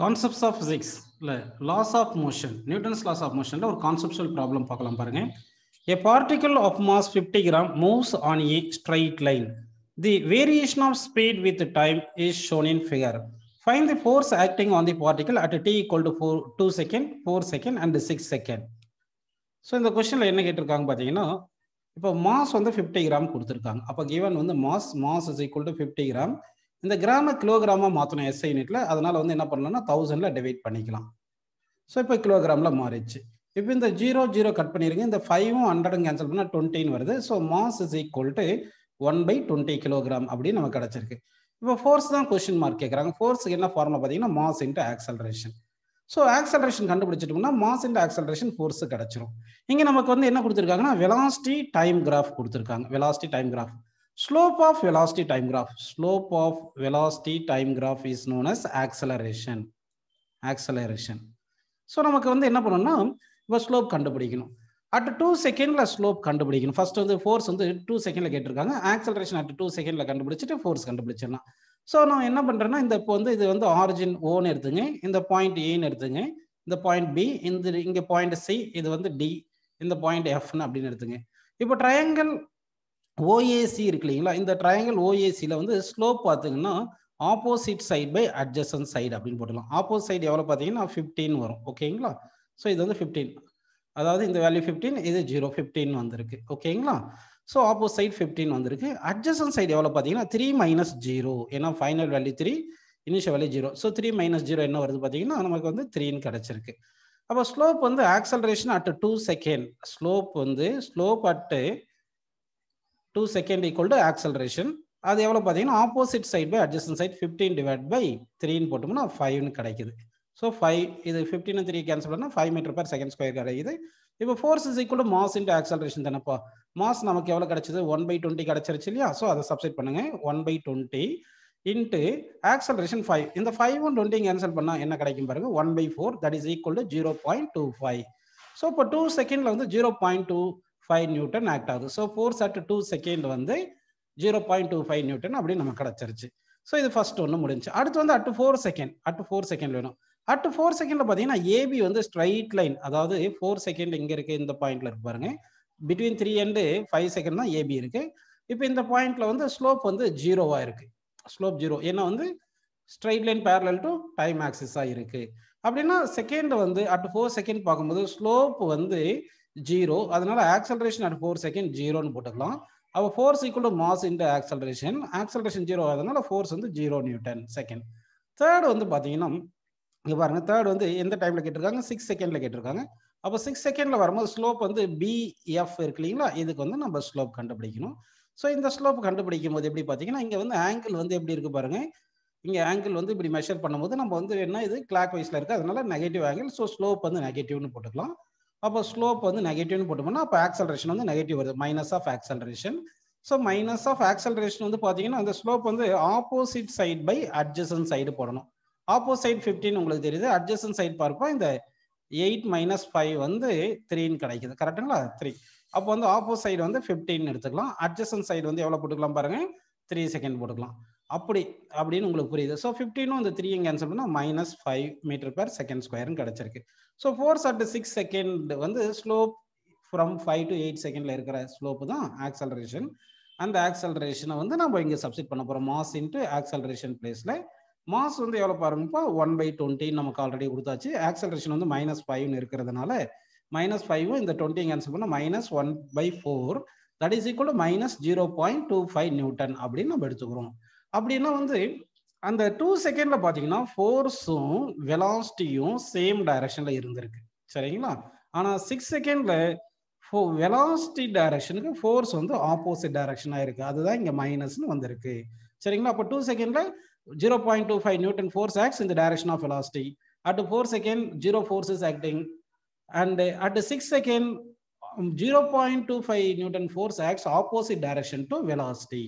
Concepts of physics இல்லை laws of motion Newton's laws of மோஷனில் ஒரு கான்செப்டுவல் ப்ராப்ளம் பார்க்கலாம் பாருங்க a particle of mass fifty gram moves on a straight line the variation of speed with time is shown in figure find the force acting on the particle at t equal to four two second four second and six second so இந்த கொஸ்டினில் என்ன கேட்டிருக்காங்க பார்த்தீங்கன்னா இப்போ mass வந்து fifty gram கொடுத்துருக்காங்க அப்போ given வந்து mass mass is equal to fifty gram இந்த கிராம கிலோகிராமாக மாற்றணும் எஸ்ஐ யூனிட்ல அதனால வந்து என்ன பண்ணலாம்னா தௌசண்ட்ல டிவைட் பண்ணிக்கலாம் ஸோ இப்போ கிலோகிராமில் மாறிச்சு இப்போ இந்த ஜீரோ ஜீரோ கட் பண்ணிருங்க இந்த ஃபைவும் ஹண்ட்ரடும் கேன்சல் பண்ணால் டுவெண்ட்டின்னு வருது so mass is equal to one by twenty kilogram அப்படின்னு நமக்கு கிடச்சிருக்கு இப்போ ஃபோர்ஸ் தான் கொஸ்டின் மார்க் கேட்குறாங்க ஃபோர்ஸுக்கு என்ன ஃபார்முலா பார்த்தீங்கன்னா mass into acceleration so acceleration கண்டுபிடிச்சிட்டோம்னா மாஸ் இன்ட் ஆக்சலரேஷன் ஃபோர்ஸ் கிடச்சிரும் இங்கே நமக்கு வந்து என்ன கொடுத்துருக்காங்கன்னா வெலாசிட்டி டைம் கிராஃப் கொடுத்துருக்காங்க velocity time graph slope of velocity time graph. Slope of velocity time graph is known as acceleration acceleration so நமக்கு வந்து என்ன பண்ணணும்னா இப்போ ஸ்லோப் கண்டுபிடிக்கணும் அட் டூ செகண்டில் ஸ்லோப் கண்டுபிடிக்கணும் ஃபர்ஸ்ட் வந்து ஃபோர்ஸ் வந்து டூ செகண்டில் கேட்டிருக்காங்க ஆக்சலரேஷன் அட் டூ செகண்டில் கண்டுபிடிச்சிட்டு ஃபோர்ஸ் கண்டுபிடிச்சிடலாம் ஸோ நான் என்ன பண்ணுறேன்னா இந்த இப்போ வந்து இது வந்து ஆரிஜின் ஓன்னு எடுத்துங்க இந்த பாயிண்ட் ஏன்னு எடுத்துங்க இந்த பாயிண்ட் பி இந்த இங்கே பாயிண்ட் சி இது வந்து டி இந்த பாயிண்ட் எஃப்னு அப்படின்னு எடுத்துங்க இப்போ ட்ரையாங்கிள் ஓஏசி இருக்கு இல்லைங்களா இந்த ட்ரையாங்கிள் ஓஏசியில் வந்து ஸ்லோப் பார்த்தீங்கன்னா opposite side by adjacent side அப்படின்னு போட்டுக்கலாம் ஆப்போசிட் சைடு எவ்வளோ பார்த்தீங்கன்னா ஃபிஃப்டீன் வரும் ஓகேங்களா ஸோ இது வந்து ஃபிஃப்டீன் அதாவது இந்த வேல்யூ ஃபிஃப்டீன் இது ஜீரோ ஃபிஃப்டீன் வந்திருக்கு ஓகேங்களா ஸோ ஆப்போசிட் சைட் ஃபிஃப்டீன் வந்திருக்கு அட்ஜஸ்டன் சைடு எவ்வளோ பார்த்தீங்கன்னா த்ரீ மைனஸ் ஜீரோ ஏன்னா final value three initial value zero so three minus zero என்ன வருது பார்த்தீங்கன்னா நமக்கு வந்து த்ரீன்னு கிடச்சிருக்கு அப்போ ஸ்லோப் வந்து acceleration at two second slope வந்து slope at two second equal to acceleration அது எவ்வளோ பார்த்தீங்கன்னா opposite side by adjacent side fifteen divide by த்ரீன்னு போட்டோம்னா ஃபைவ்னு கிடைக்குது ஸோ ஃபைவ் இது ஃபிஃப்டின் த்ரீ கேன்சல் பண்ணால் five meter per second square கிடைக்குது இப்போ force is equal to mass into acceleration தானப்பா மாஸ் நமக்கு எவ்வளோ கிடச்சிது ஒன் பை டுவெண்ட்டி கிடைச்சிருச்சு இல்லையா ஸோ அதை சப்சைட் பண்ணுங்கள் one by twenty into acceleration five இந்த ஃபைவ் ஒன் டுவெண்ட்டி கேன்சல் பண்ணால் என்ன கிடைக்கும் பாருங்க one by four that is equal to zero point two five so இப்போ டூ செகண்டில் வந்து zero point two five newton act ஆகுது so force at two second வந்து zero point two five newton அப்படின்னு நம்ம கிடச்சிருச்சு ஸோ இது ஃபர்ஸ்ட் ஒன்று முடிஞ்சு அடுத்து வந்து at four second at four second வேணும் அட்டு ஃபோர் செகண்டில் பார்த்தீங்கன்னா ஏபி வந்து ஸ்ட்ரைட் லைன் அதாவது ஃபோர் செகண்ட் இங்கே இருக்குது இந்த பாயிண்டில் இருக்கு பாருங்க between three and five second தான் ஏபி இருக்கு இப்போ இந்த பாயிண்டில் வந்து ஸ்லோப் வந்து ஜீரோவாக இருக்கு ஸ்லோப் ஜீரோ ஏன்னா வந்து straight line parallel to time ஆக்சிஸாக இருக்கு அப்படின்னா செகண்ட் வந்து அட் ஃபோர் செகண்ட் பார்க்கும்போது ஸ்லோப் வந்து ஜீரோ அதனால ஆக்சலரேஷன் அட் ஃபோர் செகண்ட் ஜீரோன்னு போட்டுக்கலாம் அப்போ force equal to mass into acceleration acceleration zero அதனால ஃபோர்ஸ் வந்து ஜீரோ நியூட்டன் செகண்ட் தேர்ட் வந்து பார்த்தீங்கன்னா இங்கே பாருங்கள் தேர்ட் வந்து எந்த டைமில் கேட்டிருக்காங்க சிக்ஸ் செகண்டில் கேட்டிருக்காங்க அப்போ சிக்ஸ் செகண்டில் வரும்போது ஸ்லோப் வந்து பிஎஃப் இருக்கு இல்லைங்களா இதுக்கு வந்து நம்ம ஸ்லோப் கண்டுபிடிக்கணும் ஸோ இந்த ஸ்லோப் கண்டுபிடிக்கும் போது எப்படி பார்த்தீங்கன்னா இங்கே வந்து ஆங்கிள் வந்து எப்படி இருக்குது பாருங்கள் இங்கே ஆங்கிள் வந்து இப்படி மெஷர் பண்ணும்போது நம்ம வந்து என்ன இது கிளாக் வைஸில் இருக்குது அதனால நெகட்டிவ் ஆங்கிள் ஸோ ஸ்லோப் வந்து நெகட்டிவ்னு போட்டுக்கலாம் அப்போ ஸ்லோப் வந்து நெகட்டிவ்னு போட்டோம்னா அப்போ ஆக்சலரேஷன் வந்து நெகட்டிவ் வருது minus of acceleration so minus of acceleration வந்து பார்த்தீங்கன்னா அந்த ஸ்லோப் வந்து opposite side by adjacent side போடணும் ஆப்போசைட் ஃபிஃப்டின் உங்களுக்கு தெரியுது அட்ஜசன் சைட் பார்ப்போம் இந்த எயிட் மைனஸ் ஃபைவ் வந்து த்ரீன்னு கிடைக்குது கரெக்டுங்களா த்ரீ அப்போ வந்து ஆப்போசைட் வந்து ஃபிஃப்டின் எடுத்துக்கலாம் அட்ஜசன் சைடு வந்து எவ்வளோ போட்டுக்கலாம் பாருங்க த்ரீ செகண்ட் போட்டுக்கலாம் அப்படி அப்படின்னு உங்களுக்கு புரியுது ஸோ ஃபிஃப்டினும் இந்த த்ரீ கேன்சல் பண்ணால் minus five meter per second ஸ்கொயர்னு கிடச்சிருக்கு ஸோ ஃபோர் சட்டு சிக்ஸ் செகண்ட் வந்து slope from five to eight செகண்டில் இருக்கிற ஸ்லோப்பு தான் ஆக்சலரேஷன் அந்த ஆக்சலரேஷனை வந்து நம்ம இங்கே சப்ஸ்டிட் பண்ண போகிறோம் மாஸ் இன்ட்டு ஆக்சலரேஷன் பிளேஸில் மாஸ் வந்து எவ்வளோ பாருங்கப்பா ஒன் பை டுவெண்ட்டின்னு நமக்கு ஆல்ரெடி கொடுத்தாச்சு ஆக்சலரேஷன் வந்து மைனஸ் ஃபைவ்னு இருக்கிறதுனால மைனஸ் ஃபைவும் இந்த டுவெண்ட்டி கேன்சல் பண்ணால் minus one by four that is equal minus zero point two five newton அப்படின்னு நம்ம எடுத்துக்கிறோம் அப்படின்னா வந்து அந்த டூ செகண்ட்ல பாத்தீங்கன்னா ஃபோர்ஸும் வெலாசிட்டியும் சேம் டைரக்ஷன்ல இருந்திருக்கு சரிங்களா ஆனா சிக்ஸ் செகண்ட்ல வெலாசிட்டி டைரக்ஷனுக்கு ஃபோர்ஸ் வந்து ஆப்போசிட் டைரக்ஷனா இருக்கு அதுதான் இங்க மைனஸ்னு வந்திருக்கு சரிங்களா அப்போ டூ செகண்ட்ல zero point two five newton force acts இந்த direction of velocity at four second zero forces acting and at six second zero point two five newton force acts opposite direction to velocity